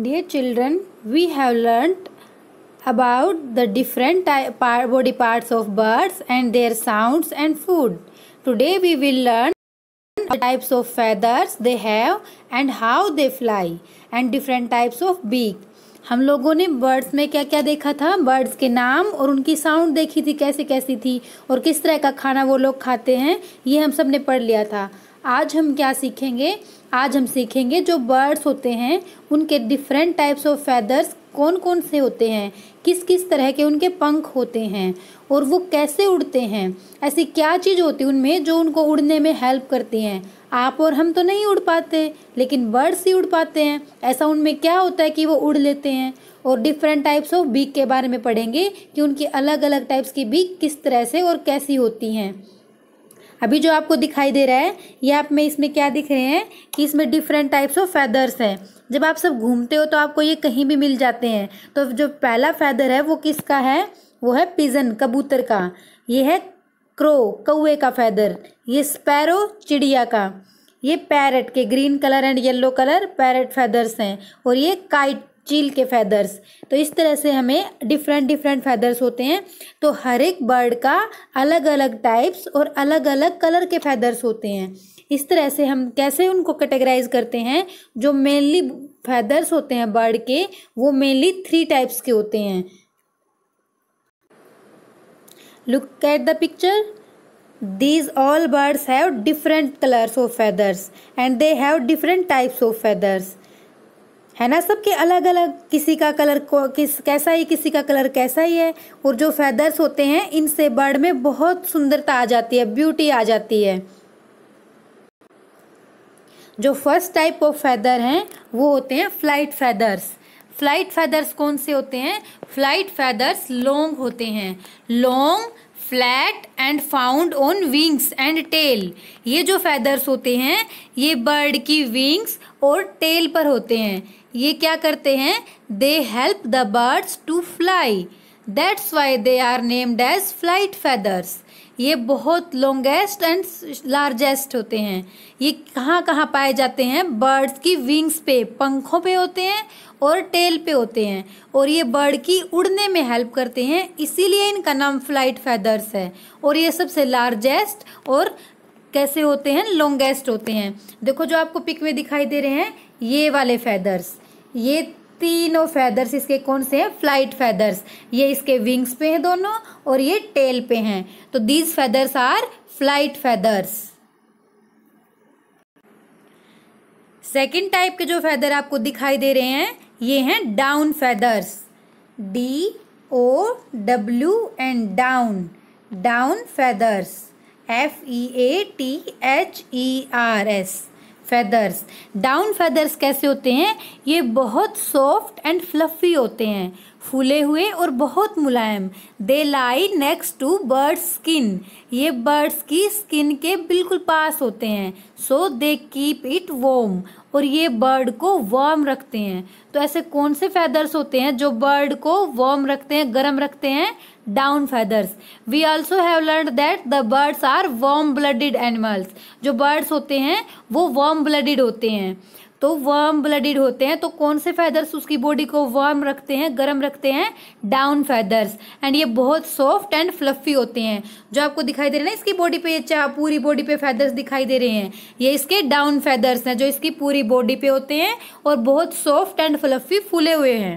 Dear children, we have learnt about the different body parts of birds and their sounds and food. Today we will learn the types of feathers they have and how they fly and different types of beak. हम लोगों ने birds में क्या क्या देखा था birds के नाम और उनकी साउंड देखी थी कैसे कैसी थी और किस तरह का खाना वो लोग खाते हैं ये हम सब ने पढ़ लिया था आज हम क्या सीखेंगे आज हम सीखेंगे जो बर्ड्स होते हैं उनके डिफरेंट टाइप्स ऑफ फैदर्स कौन कौन से होते हैं किस किस तरह के उनके पंख होते हैं और वो कैसे उड़ते हैं ऐसी क्या चीज़ होती है उनमें जो उनको उड़ने में हेल्प करती हैं आप और हम तो नहीं उड़ पाते लेकिन बर्ड्स ही उड़ पाते हैं ऐसा उनमें क्या होता है कि वो उड़ लेते हैं और डिफरेंट टाइप्स ऑफ बीक के बारे में पढ़ेंगे कि उनकी अलग अलग टाइप्स की बीक किस तरह से और कैसी होती हैं अभी जो आपको दिखाई दे रहा है ये आप में इसमें क्या दिख रहे हैं कि इसमें डिफरेंट टाइप्स ऑफ फैदर्स हैं जब आप सब घूमते हो तो आपको ये कहीं भी मिल जाते हैं तो जो पहला फैदर है वो किसका है वो है पिजन कबूतर का ये है क्रो कौए का फैदर ये स्पैरो चिड़िया का ये पैरट के green colour and yellow colour parrot feathers हैं और ये काइट चील के फैदर्स तो इस तरह से हमें डिफरेंट डिफरेंट फैदर्स होते हैं तो हर एक बर्ड का अलग अलग टाइप्स और अलग अलग कलर के फैदर्स होते हैं इस तरह से हम कैसे उनको कैटेगराइज करते हैं जो मेनली फैदर्स होते हैं बर्ड के वो मेनली थ्री टाइप्स के होते हैं look at the picture these all birds have different colours of feathers and they have different types of feathers है ना सबके अलग अलग किसी का कलर किस कैसा ही किसी का कलर कैसा ही है और जो फैदर्स होते हैं इनसे बर्ड में बहुत सुंदरता आ जाती है ब्यूटी आ जाती है जो फर्स्ट टाइप ऑफ फैदर हैं वो होते हैं फ्लाइट फैदर्स फ्लाइट फैदर्स कौन से होते हैं फ्लाइट फैदर्स लॉन्ग होते हैं long flat and found on wings and tail ये जो फैदर्स होते हैं ये बर्ड की विंग्स और टेल पर होते हैं ये क्या करते हैं they help the birds to fly that's why they are named as flight feathers ये बहुत लॉन्गेस्ट एंड लार्जेस्ट होते हैं ये कहाँ कहाँ पाए जाते हैं बर्ड्स की विंग्स पे पंखों पे होते हैं और टेल पे होते हैं और ये बर्ड की उड़ने में हेल्प करते हैं इसीलिए इनका नाम फ्लाइट फैदर्स है और ये सबसे लार्जेस्ट और कैसे होते हैं लॉन्गेस्ट होते हैं देखो जो आपको पिक में दिखाई दे रहे हैं ये वाले फैदर्स ये तीनों फैदर्स इसके कौन से हैं फ्लाइट फैदर्स ये इसके विंग्स पे हैं दोनों और ये टेल पे हैं तो these feathers are flight feathers second type के जो फैदर आपको दिखाई दे रहे हैं ये हैं down feathers D O W and down down feathers F E A T H E R S feathers down feathers कैसे होते हैं ये बहुत सॉफ्ट एंड फ्लफ़ी होते हैं फूले हुए और बहुत मुलायम they lie next to bird skin ये बर्ड्स की स्किन के बिल्कुल पास होते हैं सो दे कीप इट वोम और ये बर्ड को वार्म रखते हैं तो ऐसे कौन से फैदर्स होते हैं जो बर्ड को वार्म रखते हैं गर्म रखते हैं down feathers we also have learn that the birds are warm blooded animals जो बर्ड्स होते हैं वो वार्म ब्लडेड होते हैं तो वर्म ब्लडेड होते हैं तो कौन से फैदर्स उसकी बॉडी को वर्म रखते हैं गर्म रखते हैं डाउन फैदर्स एंड ये बहुत सॉफ्ट एंड फ्लफी होते हैं जो आपको दिखाई दे रहे हैं इसकी बॉडी पे ये पूरी बॉडी पे फैदर्स दिखाई दे रहे हैं ये इसके डाउन फैदर्स हैं जो इसकी पूरी बॉडी पे होते हैं और बहुत सॉफ्ट एंड फ्लफी फूले हुए हैं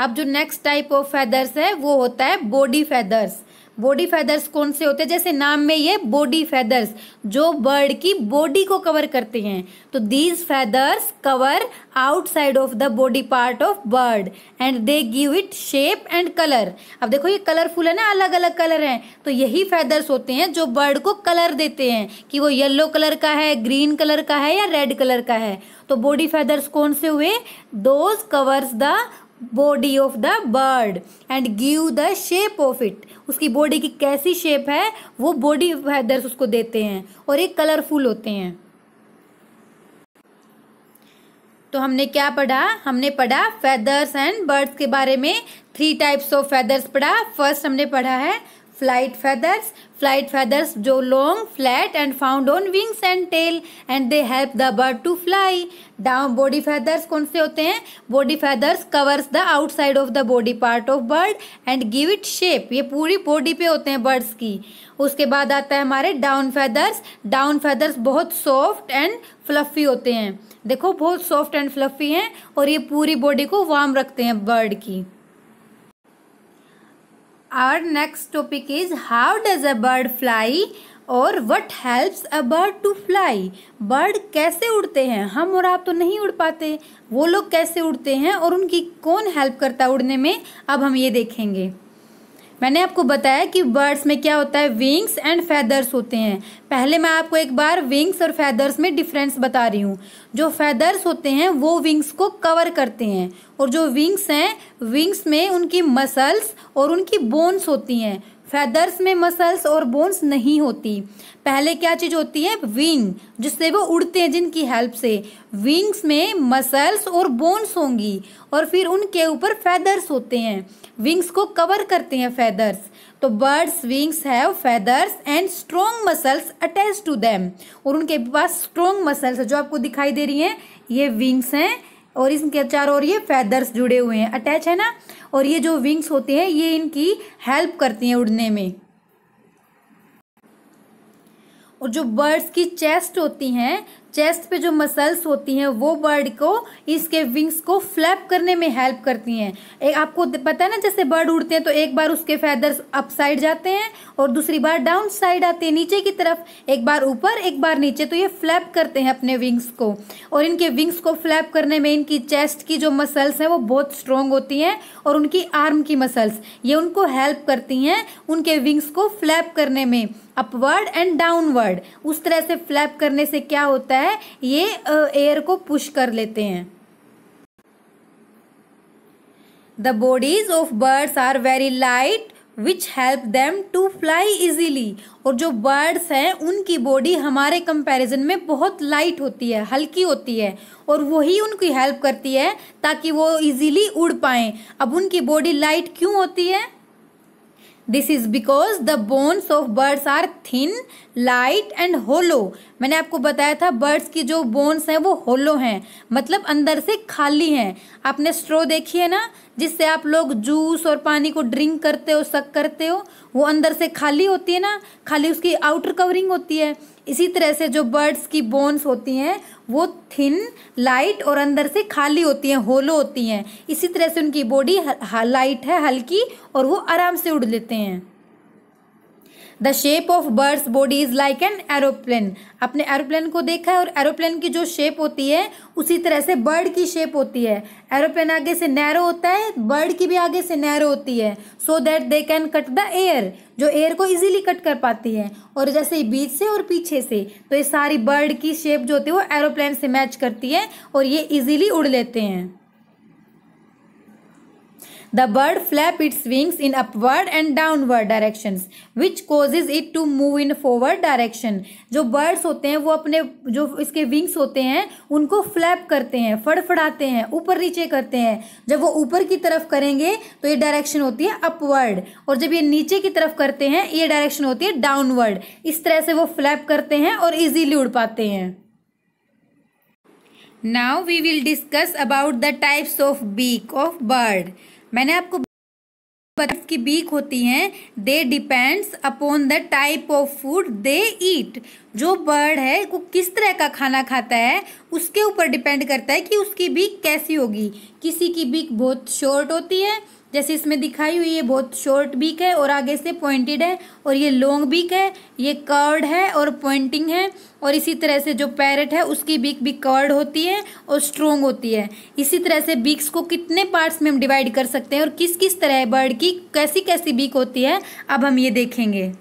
अब जो नेक्स्ट टाइप ऑफ फैदर्स है वो होता है बॉडी फैदर्स बॉडी फैदर्स कौन से होते हैं जैसे नाम में ये बॉडी फैदर्स जो बर्ड की बॉडी को कवर करते हैं तो these feathers cover outside of the body part of bird and they give it shape and colour अब देखो ये कलरफुल है ना अलग अलग कलर हैं तो यही फैदर्स होते हैं जो बर्ड को कलर देते हैं कि वो येलो कलर का है ग्रीन कलर का है या रेड कलर का है तो बॉडी फैदर्स कौन से हुए those covers the body of the bird and give the shape of it उसकी बॉडी की कैसी शेप है वो बॉडी फैदर्स उसको देते हैं और एक कलरफुल होते हैं तो हमने क्या पढ़ा हमने पढ़ा फैदर्स एंड बर्ड्स के बारे में थ्री टाइप्स ऑफ फैदर्स पढ़ा फर्स्ट हमने पढ़ा है फ्लाइट फैदर्स फ्लाइट फैदर्स जो long flat and found on wings and tail and they help the bird to fly down body feathers कौन से होते हैं body feathers covers the outside of the body part of bird and give it shape ये पूरी body पे होते हैं birds की उसके बाद आता है हमारे डाउन फैदर्स डाउन फैदर्स बहुत सॉफ्ट एंड फ्लफी होते हैं देखो बहुत सॉफ्ट एंड फ्लफी हैं और ये पूरी बॉडी को वार्म रखते हैं बर्ड की our next topic is how does a bird fly और what helps a bird to fly bird कैसे उड़ते हैं हम और आप तो नहीं उड़ पाते वो लोग कैसे उड़ते हैं और उनकी कौन हेल्प करता है उड़ने में अब हम ये देखेंगे मैंने आपको बताया कि बर्ड्स में क्या होता है विंग्स एंड फैदर्स होते हैं पहले मैं आपको एक बार विंग्स और फैदर्स में डिफरेंस बता रही हूँ जो फैदर्स होते हैं वो विंग्स को कवर करते हैं और जो विंग्स हैं विंग्स में उनकी मसल्स और उनकी बोन्स होती हैं फैदर्स में मसल्स और बोन्स नहीं होती पहले क्या चीज़ होती है विंग जिससे वो उड़ते हैं जिनकी हेल्प से विंग्स में मसल्स और बोन्स होंगी और फिर उनके ऊपर फैदर्स होते हैं विंग्स को कवर करते हैं फैदर्स तो birds wings have feathers and strong muscles attach to them और उनके पास स्ट्रोंग मसल्स जो आपको दिखाई दे रही हैं ये विंग्स हैं और इसके चार और ये फैदर्स जुड़े हुए हैं अटैच है ना और ये जो विंग्स होते हैं ये इनकी हेल्प करती हैं उड़ने में और जो बर्ड्स की चेस्ट होती हैं चेस्ट पे जो मसल्स होती हैं वो बर्ड को इसके विंग्स को फ्लैप करने में हेल्प करती हैं एक आपको पता है ना जैसे बर्ड उड़ते हैं तो एक बार उसके फैदर्स अप साइड जाते हैं और दूसरी बार डाउन साइड आते हैं नीचे की तरफ एक बार ऊपर एक बार नीचे तो ये फ्लैप करते हैं अपने विंग्स को और इनके विंग्स को फ्लैप करने में इनकी चेस्ट की जो मसल्स हैं वो बहुत स्ट्रांग होती हैं और उनकी आर्म की मसल्स ये उनको हेल्प करती हैं उनके विंग्स को फ्लैप करने में अपवर्ड एंड डाउनवर्ड उस तरह से फ्लैप करने से क्या होता है है ये एयर को पुश कर लेते हैं the bodies of birds are very light which help them to fly easily और जो बर्ड्स हैं उनकी बॉडी हमारे कंपैरिजन में बहुत लाइट होती है हल्की होती है और वही उनकी हेल्प करती है ताकि वो इजीली उड़ पाएं अब उनकी बॉडी लाइट क्यों होती है this is because the bones of birds are thin light and hollow मैंने आपको बताया था बर्ड्स की जो बोन्स हैं वो होलो हैं मतलब अंदर से खाली हैं आपने स्ट्रो देखी है ना जिससे आप लोग जूस और पानी को ड्रिंक करते हो सक करते हो वो अंदर से खाली होती है ना खाली उसकी आउटर कवरिंग होती है इसी तरह से जो बर्ड्स की बोन्स होती हैं वो थिन लाइट और अंदर से खाली होती हैं होलो होती हैं इसी तरह से उनकी बॉडी लाइट है हल्की और वो आराम से उड़ लेते हैं the shape of birds body is like an aeroplane आपने एरोप्लेन को देखा है और एरोप्लेन की जो शेप होती है उसी तरह से बर्ड की शेप होती है एरोप्लेन आगे से नैरो होता है बर्ड की भी आगे से नैरो होती है so that they can cut the air जो एयर को इजीली कट कर पाती है और जैसे बीच से और पीछे से तो ये सारी बर्ड की शेप जो होती है वो एरोप्लेन से मैच करती है और ये इजीली उड़ लेते हैं the bird flap its wings in upward and downward direction which causes it to move in forward direction जो बर्ड्स होते हैं वो अपने जो इसके विंग्स होते हैं उनको फ्लैप करते हैं फड़फड़ाते हैं ऊपर नीचे करते हैं जब वो ऊपर की तरफ करेंगे तो ये डायरेक्शन होती है अपवर्ड और जब ये नीचे की तरफ करते हैं ये डायरेक्शन होती है डाउनवर्ड इस तरह से वो फ्लैप करते हैं और इजीली उड़ पाते हैं now we will discuss about the types of beak of bird मैंने आपको बर्ड्स की बीक होती हैं they depends upon the type of food they eat जो बर्ड है वो किस तरह का खाना खाता है उसके ऊपर डिपेंड करता है कि उसकी बीक कैसी होगी किसी की बीक बहुत शॉर्ट होती है जैसे इसमें दिखाई हुई ये बहुत शॉर्ट बीक है और आगे से पॉइंटेड है और ये लॉन्ग बीक है ये कर्ड है और पॉइंटिंग है और इसी तरह से जो पैरट है उसकी बीक भी कर्ड होती है और स्ट्रोंग होती है इसी तरह से बीक्स को कितने पार्ट्स में हम डिवाइड कर सकते हैं और किस किस तरह बर्ड की कैसी कैसी बीक होती है अब हम ये देखेंगे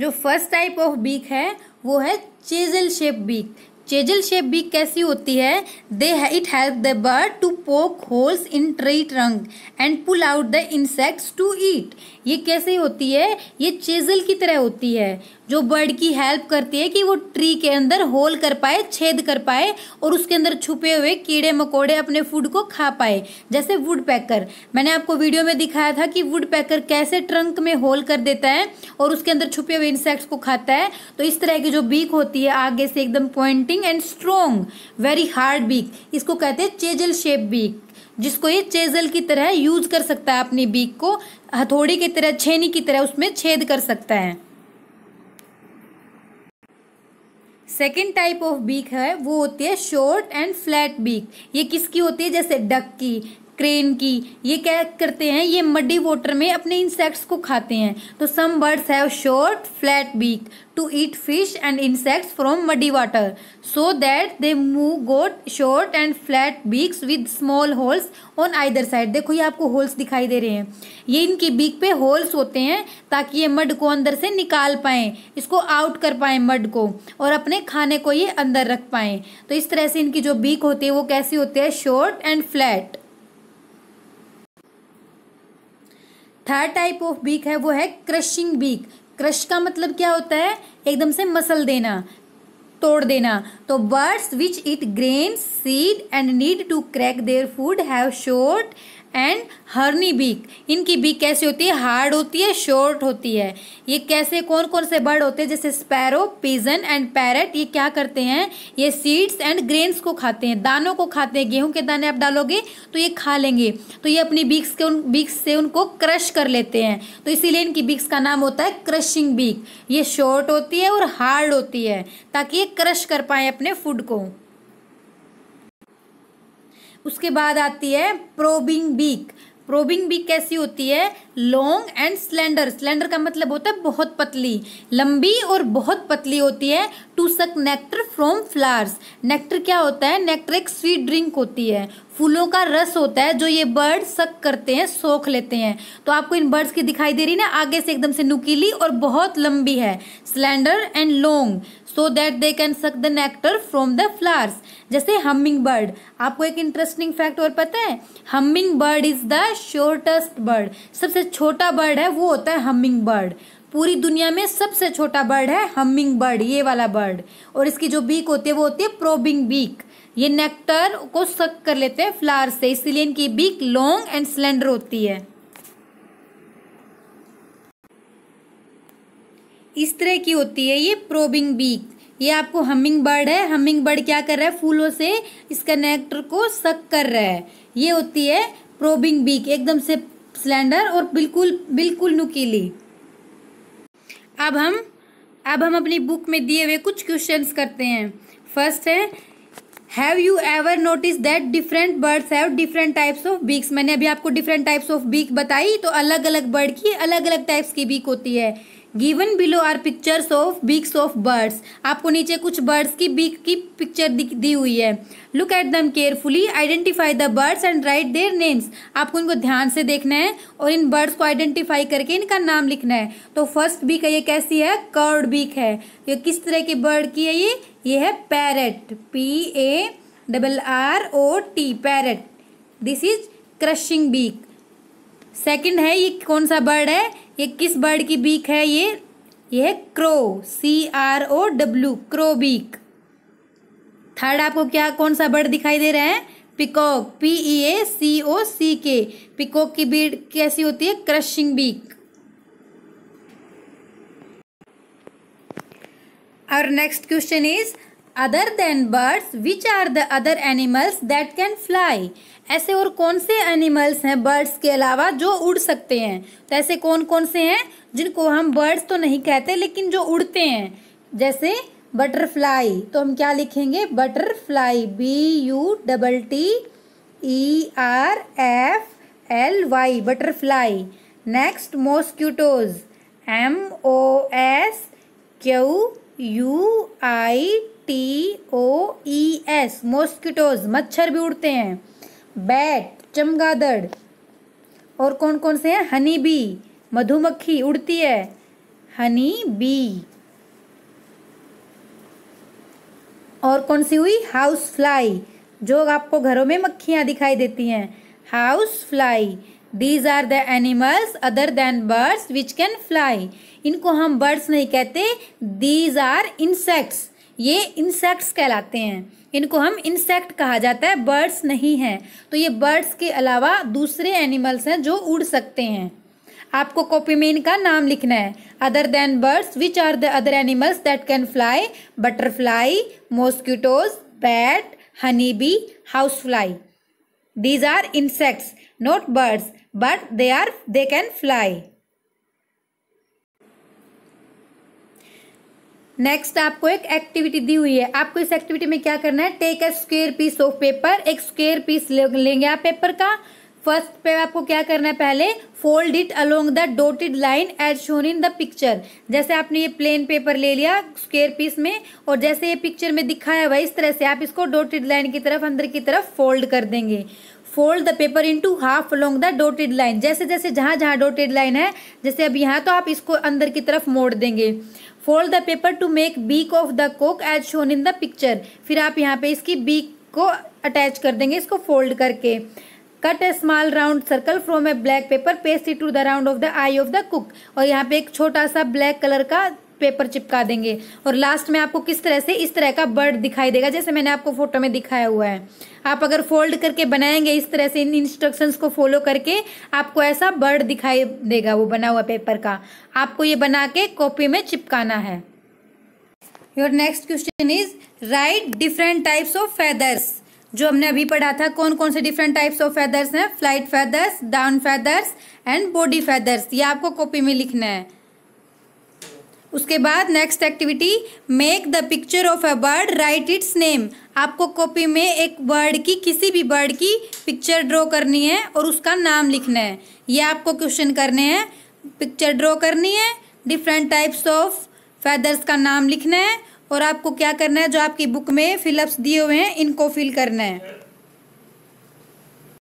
जो फर्स्ट टाइप ऑफ बीक है वो है chisel shape beak chisel shape भी कैसी होती है they it help the bird to poke holes in tree trunk and pull out the insects to eat ये कैसे होती है ये चेजल की तरह होती है जो बर्ड की हेल्प करती है कि वो ट्री के अंदर होल कर पाए छेद कर पाए और उसके अंदर छुपे हुए कीड़े मकोड़े अपने फूड को खा पाए जैसे वुड पैकर मैंने आपको वीडियो में दिखाया था कि वुड पैकर कैसे ट्रंक में होल कर देता है और उसके अंदर छुपे हुए इंसेक्ट्स को खाता है तो इस तरह की जो बीक होती है आगे से एकदम pointing and strong very hard beak इसको कहते हैं चेजल शेप बीक जिसको ये चेजल की तरह यूज कर सकता है अपनी बीक को हथौड़ी की तरह छेनी की तरह उसमें छेद कर सकता है सेकेंड टाइप ऑफ बीक है वो होती है शॉर्ट एंड फ्लैट बीक ये किसकी होती है जैसे डक की क्रेन की ये क्या करते हैं ये मडी वाटर में अपने इंसेक्ट्स को खाते हैं तो some birds have short flat beak to eat fish and insects from muddy water so that they move got short and flat beaks with small holes on either side देखो ये आपको holes दिखाई दे रहे हैं ये इनकी बीक पे holes होते हैं ताकि ये मड को अंदर से निकाल पाएँ इसको आउट कर पाएँ मड को और अपने खाने को ये अंदर रख पाएँ तो इस तरह से इनकी जो बीक होती है वो कैसी होती है short and flat third type of beak है वो है क्रशिंग बीक क्रश का मतलब क्या होता है एकदम से मसल देना तोड़ देना तो birds which eat grain seed and need to crack their food have short and horny beak इनकी बीक कैसी होती है हार्ड होती है शॉर्ट होती है ये कैसे कौन कौन से बर्ड होते हैं जैसे स्पैरो पीजन एंड पैरट ये क्या करते हैं ये सीड्स एंड ग्रेन्स को खाते हैं दानों को खाते हैं गेहूं के दाने आप डालोगे तो ये खा लेंगे तो ये अपनी बीक्स के उन बीक्स से उनको क्रश कर लेते हैं तो इसीलिए इनकी बीक्स का नाम होता है क्रशिंग बीक ये शॉर्ट होती है और हार्ड होती है ताकि ये क्रश कर पाए अपने फूड को उसके बाद आती है प्रोबिंग बीक प्रोबिंग बीक कैसी होती है लॉन्ग एंड स्लेंडर स्लेंडर का मतलब होता है बहुत पतली लंबी और बहुत पतली होती है टू सक नेक्टर फ्रॉम फ्लावर्स नेक्टर क्या होता है नेक्टर एक स्वीट ड्रिंक होती है फूलों का रस होता है जो ये बर्ड सक करते हैं सोख लेते हैं तो आपको इन बर्ड्स की दिखाई दे रही ना आगे से एकदम से नुकीली और बहुत लंबी है slender and long so that they can suck the nectar from the flowers जैसे हमिंग बर्ड आपको एक इंटरेस्टिंग फैक्ट और पता है hummingbird is the shortest bird सबसे छोटा बर्ड है वो होता है हमिंग बर्ड पूरी दुनिया में सबसे छोटा बर्ड है हमिंग बर्ड ये वाला बर्ड और इसकी जो बीक होती है वो होती है प्रोबिंग बीक ये नेक्टर को सक कर लेते हैं फ्लावर से इसलिए इनकी बीक लॉन्ग एंड स्लेंडर होती है इस तरह की होती है ये प्रोबिंग बीक ये आपको हमिंग बर्ड है हमिंग बर्ड क्या कर रहा है फूलों से इसका नेक्टर को सक कर रहा है ये होती है प्रोबिंग बीक एकदम से सिलेंडर और बिल्कुल बिल्कुल नुकीली अब हम अब हम अपनी बुक में दिए हुए कुछ क्वेश्चंस करते हैं फर्स्ट है have you ever notice that different birds have different types of beaks मैंने अभी आपको डिफरेंट टाइप्स ऑफ बीक बताई तो अलग अलग बर्ड की अलग अलग टाइप्स की बीक होती है given below are pictures of beaks of birds आपको नीचे कुछ बर्ड्स की बीक की पिक्चर दी हुई है look at them carefully identify the birds and write their names आपको इनको ध्यान से देखना है और इन बर्ड्स को आइडेंटिफाई करके इनका नाम लिखना है तो फर्स्ट बीक है ये कैसी है कर्ड बीक है ये किस तरह की बर्ड की है ये ये है parrot P A double R O T parrot this is crushing beak second है ये कौन सा बर्ड है ये किस बर्ड की बीक है ये ये है crow C R O W crow beak third आपको क्या कौन सा बर्ड दिखाई दे रहा है पिकॉक पी ई ए सी ओ सी के पिकॉक की बीड कैसी होती है क्रशिंग बीक और next question is other than birds which are the other animals that can fly ऐसे और कौन से एनिमल्स हैं बर्ड्स के अलावा जो उड़ सकते हैं तो ऐसे कौन कौन से हैं जिनको हम बर्ड्स तो नहीं कहते लेकिन जो उड़ते हैं जैसे बटरफ्लाई तो हम क्या लिखेंगे butterfly B U double T E R F L Y butterfly next mosquitoes M O S Q U I T O E S mosquitoes मच्छर भी उड़ते हैं बैट चमगादड़ और कौन कौन से हैं हनी बी मधुमक्खी उड़ती है हनी बी और कौन सी हुई हाउस फ्लाई जो आपको घरों में मक्खियाँ दिखाई देती हैं house fly these are the animals other than birds which can fly इनको हम बर्ड्स नहीं कहते दीज आर इंसेक्ट्स ये इंसेक्ट्स कहलाते हैं इनको हम इंसेक्ट कहा जाता है बर्ड्स नहीं हैं तो ये बर्ड्स के अलावा दूसरे एनिमल्स हैं जो उड़ सकते हैं आपको कॉपी में इनका नाम लिखना है other than birds which are the other animals that can fly butterfly mosquitoes bat honey bee house fly these are insects not birds but they are they can fly next आपको एक activity दी हुई है आपको इस activity में क्या करना है take a square piece of paper एक स्क्वेयर पीस लेंगे आप पेपर का फर्स्ट पे आपको क्या करना है पहले fold it along the dotted line as shown in the picture जैसे आपने ये प्लेन पेपर ले लिया स्क्वेयर पीस में और जैसे ये पिक्चर में दिखाया हुआ इस तरह से आप इसको डोटेड लाइन की तरफ अंदर की तरफ फोल्ड कर देंगे fold the paper to half along the dotted line जैसे जैसे जहाँ जहाँ डोटेड लाइन है जैसे अब यहाँ तो आप इसको अंदर की तरफ मोड़ देंगे fold the paper to make beak of the cock as shown in the picture फिर आप यहाँ पे इसकी बीक को अटैच कर देंगे इसको फोल्ड करके cut a small round circle from a black paper paste it to the round of the eye of the cook और यहाँ पे एक छोटा सा ब्लैक कलर का पेपर चिपका देंगे और लास्ट में आपको किस तरह से इस तरह का बर्ड दिखाई देगा जैसे मैंने आपको फोटो में दिखाया हुआ है आप अगर फोल्ड करके बनाएंगे इस तरह से इन इंस्ट्रक्शंस को फॉलो करके आपको ऐसा बर्ड दिखाई देगा वो बना हुआ पेपर का आपको ये बना के कॉपी में चिपकाना है your next question is write different types of feathers जो हमने अभी पढ़ा था कौन कौन से डिफरेंट टाइप्स ऑफ फेदर्स हैं flight feathers down feathers and body feathers ये आपको कॉपी में लिखना है उसके बाद next activity make the picture of a bird write its name आपको कॉपी में एक बर्ड की किसी भी बर्ड की पिक्चर ड्रॉ करनी है और उसका नाम लिखना है ये आपको क्वेश्चन करने हैं पिक्चर ड्रॉ करनी है डिफरेंट टाइप्स ऑफ फैदर्स का नाम लिखना है और आपको क्या करना है जो आपकी बुक में फिलअप्स दिए हुए हैं इनको फिल करना है